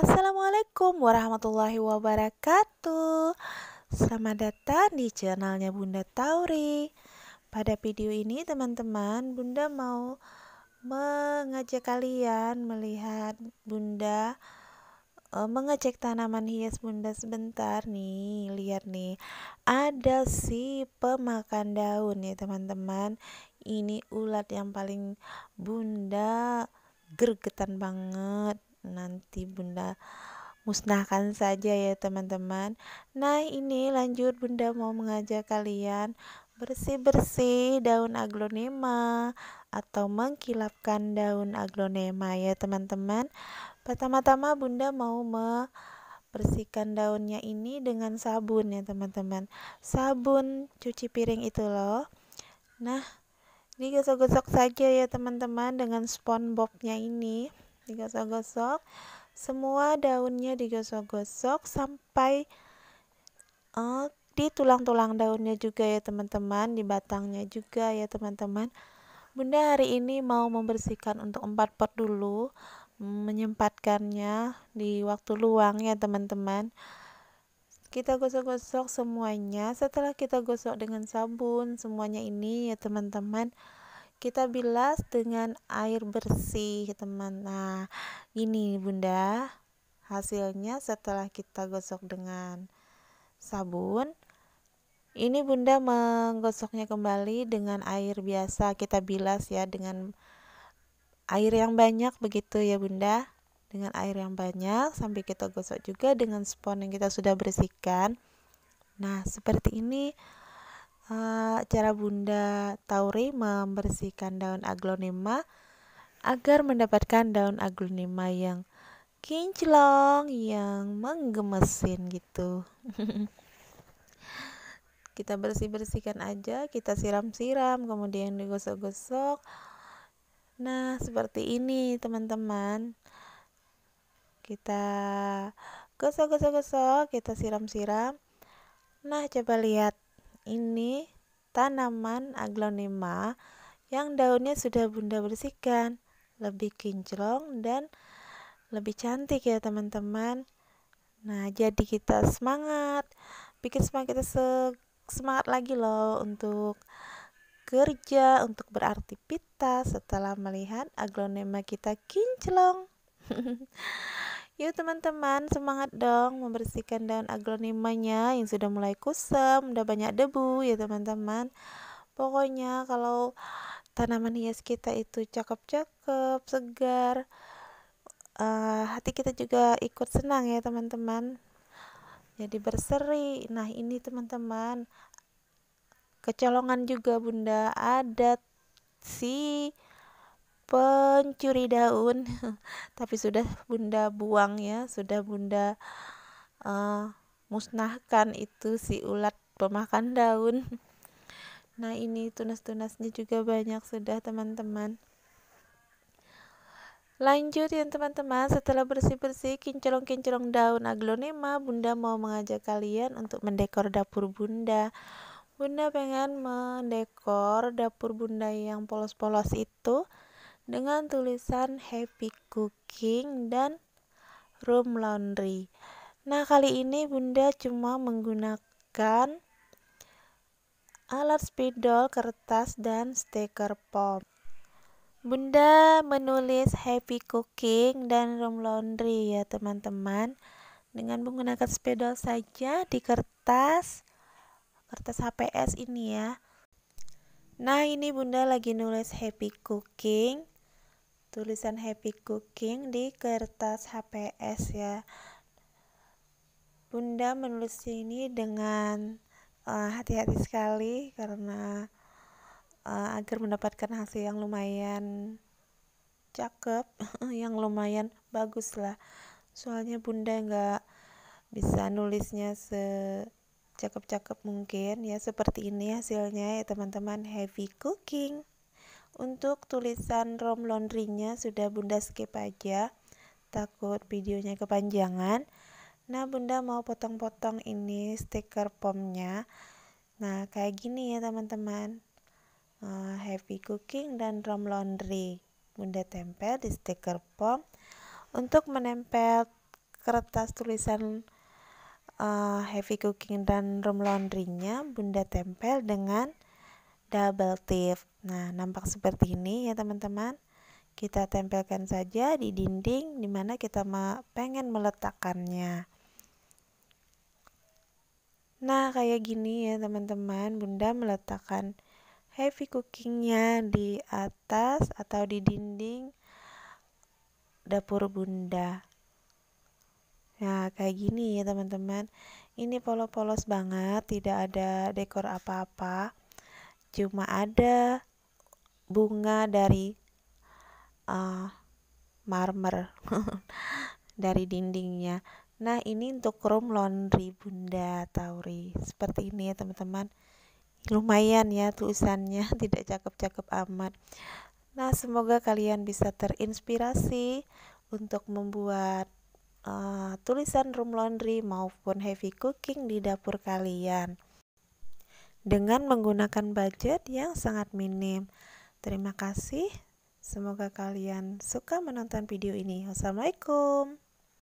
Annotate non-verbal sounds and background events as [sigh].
Assalamualaikum warahmatullahi wabarakatuh Selamat datang di channelnya Bunda Tauri Pada video ini teman-teman Bunda mau mengajak kalian melihat Bunda e, mengecek tanaman hias Bunda sebentar nih Lihat nih ada si pemakan daun ya teman-teman Ini ulat yang paling Bunda gergetan banget nanti bunda musnahkan saja ya teman-teman nah ini lanjut bunda mau mengajak kalian bersih-bersih daun aglonema atau mengkilapkan daun aglonema ya teman-teman pertama-tama bunda mau membersihkan daunnya ini dengan sabun ya teman-teman sabun cuci piring itu loh nah digosok-gosok saja ya teman-teman dengan SpongeBobnya ini digosok-gosok semua daunnya digosok-gosok sampai uh, di tulang-tulang daunnya juga ya teman-teman di batangnya juga ya teman-teman Bunda hari ini mau membersihkan untuk empat pot dulu menyempatkannya di waktu luang ya teman-teman kita gosok-gosok semuanya setelah kita gosok dengan sabun semuanya ini ya teman-teman kita bilas dengan air bersih teman nah ini bunda hasilnya setelah kita gosok dengan sabun ini bunda menggosoknya kembali dengan air biasa kita bilas ya dengan air yang banyak begitu ya bunda dengan air yang banyak sampai kita gosok juga dengan spons yang kita sudah bersihkan nah seperti ini Eh, cara Bunda Tauri membersihkan daun aglonema agar mendapatkan daun aglonema yang kinclong, yang menggemesin gitu. [laughs] kita bersih-bersihkan aja, kita siram-siram, kemudian digosok-gosok. Nah, seperti ini teman-teman. Kita gosok-gosok-gosok, kita siram-siram. Nah, coba lihat ini tanaman aglonema yang daunnya sudah bunda bersihkan lebih kinclong dan lebih cantik ya teman-teman nah jadi kita semangat bikin semangat kita se semangat lagi loh untuk kerja untuk beraktivitas setelah melihat aglonema kita kinclong [laughs] Yuk teman-teman, semangat dong membersihkan daun aglonimanya yang sudah mulai kusam, udah banyak debu ya teman-teman. Pokoknya kalau tanaman hias kita itu cakep-cakep, segar, uh, hati kita juga ikut senang ya teman-teman. Jadi berseri. Nah ini teman-teman, kecolongan juga bunda ada si pencuri daun [laughs] tapi sudah bunda buang ya sudah bunda uh, musnahkan itu si ulat pemakan daun [laughs] nah ini tunas-tunasnya juga banyak sudah teman-teman Lanjut ya teman-teman, setelah bersih-bersih kinclong-kinclong daun aglonema, Bunda mau mengajak kalian untuk mendekor dapur Bunda. Bunda pengen mendekor dapur Bunda yang polos-polos itu dengan tulisan happy cooking dan room laundry. Nah, kali ini Bunda cuma menggunakan alat spidol, kertas, dan stiker pop. Bunda menulis happy cooking dan room laundry ya teman-teman dengan menggunakan spidol saja di kertas kertas HPS ini ya. Nah, ini Bunda lagi nulis happy cooking tulisan happy cooking di kertas HPS ya. Bunda menulis ini dengan eh, hati-hati uh, sekali karena uh, agar mendapatkan hasil yang lumayan cakep, [laughs] yang lumayan bagus lah. Soalnya Bunda nggak bisa nulisnya se cakep-cakep mungkin ya seperti ini hasilnya ya teman-teman heavy cooking untuk tulisan rom laundrynya sudah bunda skip aja, takut videonya kepanjangan. Nah, bunda mau potong-potong ini stiker pomnya. Nah, kayak gini ya teman-teman. Uh, eh, happy cooking dan rom laundry. Bunda tempel di stiker pom. Untuk menempel kertas tulisan uh, heavy cooking dan rom laundrynya bunda tempel dengan double tip. Nah, nampak seperti ini ya teman-teman. Kita tempelkan saja di dinding dimana kita pengen meletakkannya. Nah, kayak gini ya teman-teman. Bunda meletakkan heavy cookingnya di atas atau di dinding dapur bunda. Nah, kayak gini ya teman-teman. Ini polos-polos banget, tidak ada dekor apa-apa cuma ada bunga dari uh, marmer [laughs] dari dindingnya. Nah, ini untuk room laundry Bunda Tauri. Seperti ini ya, teman-teman. Lumayan ya tulisannya, [laughs] tidak cakep-cakep amat. Nah, semoga kalian bisa terinspirasi untuk membuat uh, tulisan room laundry maupun heavy cooking di dapur kalian dengan menggunakan budget yang sangat minim. Terima kasih. Semoga kalian suka menonton video ini. Wassalamualaikum.